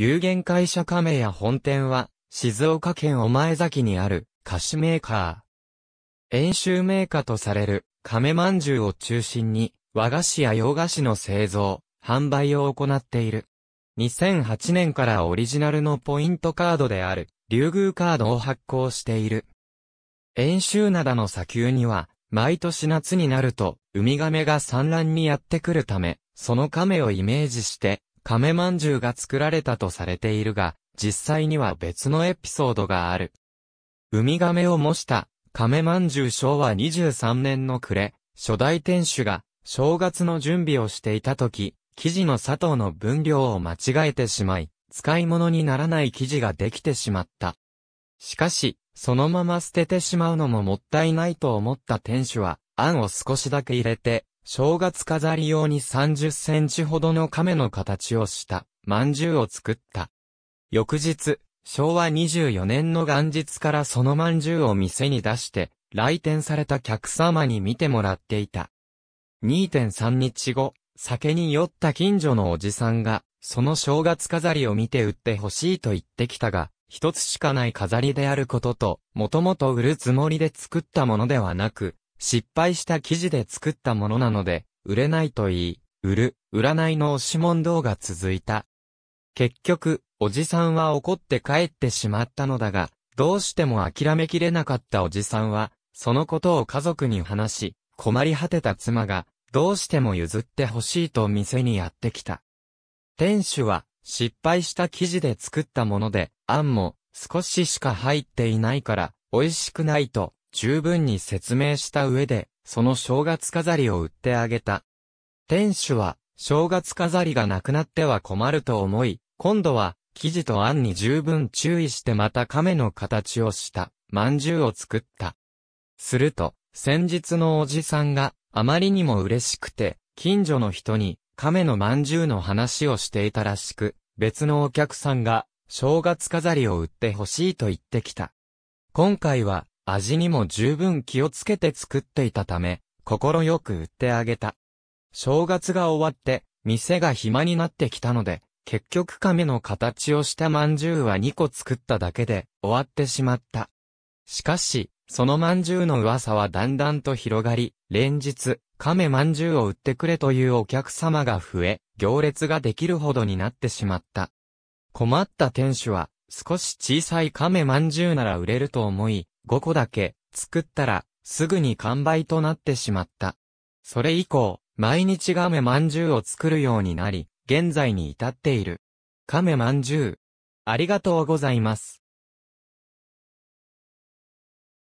有限会社加盟や本店は、静岡県御前崎にある菓子メーカー。演習メーカーとされる亀まんじゅうを中心に和菓子や洋菓子の製造、販売を行っている。2008年からオリジナルのポイントカードである、竜宮カードを発行している。演習灘の砂丘には、毎年夏になると、ウミガメが産卵にやってくるため、その亀をイメージして、亀まんじゅうが作られたとされているが、実際には別のエピソードがある。ウミガメを模した亀まんじゅう昭和23年の暮れ、初代店主が正月の準備をしていた時、生地の砂糖の分量を間違えてしまい、使い物にならない生地ができてしまった。しかし、そのまま捨ててしまうのももったいないと思った店主は、あんを少しだけ入れて、正月飾り用に30センチほどの亀の形をした饅頭を作った。翌日、昭和24年の元日からその饅頭を店に出して、来店された客様に見てもらっていた。2.3日後、酒に酔った近所のおじさんが、その正月飾りを見て売ってほしいと言ってきたが、一つしかない飾りであることと、もともと売るつもりで作ったものではなく、失敗した記事で作ったものなので、売れないと言い、売る、占いの押し問答が続いた。結局、おじさんは怒って帰ってしまったのだが、どうしても諦めきれなかったおじさんは、そのことを家族に話し、困り果てた妻が、どうしても譲ってほしいと店にやってきた。店主は、失敗した生地で作ったもので、あんも、少ししか入っていないから、美味しくないと、十分に説明した上で、その正月飾りを売ってあげた。店主は、正月飾りがなくなっては困ると思い、今度は、生地と餡に十分注意してまた亀の形をした、饅頭を作った。すると、先日のおじさんが、あまりにも嬉しくて、近所の人に、亀の饅頭の話をしていたらしく、別のお客さんが、正月飾りを売ってほしいと言ってきた。今回は、味にも十分気をつけて作っていたため、心よく売ってあげた。正月が終わって、店が暇になってきたので、結局亀の形をした饅頭は2個作っただけで終わってしまった。しかし、その饅頭の噂はだんだんと広がり、連日、亀饅頭を売ってくれというお客様が増え、行列ができるほどになってしまった。困った店主は、少し小さい亀饅頭なら売れると思い、5個だけ作ったらすぐに完売となってしまった。それ以降、毎日亀まんじゅうを作るようになり、現在に至っている。亀まんじゅう。ありがとうございます。